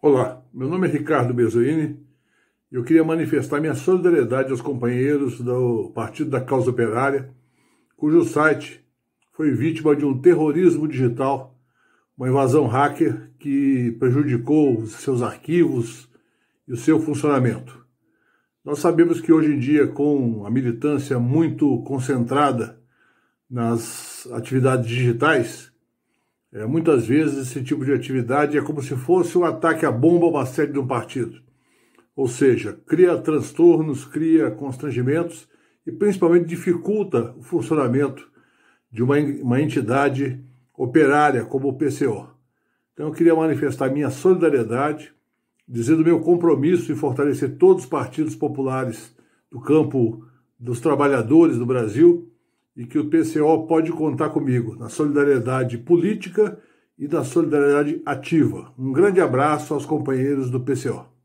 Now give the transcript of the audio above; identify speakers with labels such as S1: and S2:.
S1: Olá, meu nome é Ricardo Bezoini e eu queria manifestar minha solidariedade aos companheiros do Partido da Causa Operária, cujo site foi vítima de um terrorismo digital, uma invasão hacker que prejudicou os seus arquivos e o seu funcionamento. Nós sabemos que hoje em dia, com a militância muito concentrada nas atividades digitais, é, muitas vezes esse tipo de atividade é como se fosse um ataque à bomba ou uma sede de um partido. Ou seja, cria transtornos, cria constrangimentos e principalmente dificulta o funcionamento de uma, uma entidade operária como o PCO. Então eu queria manifestar minha solidariedade, dizer meu compromisso em fortalecer todos os partidos populares do campo dos trabalhadores do Brasil e que o PCO pode contar comigo na solidariedade política e na solidariedade ativa. Um grande abraço aos companheiros do PCO.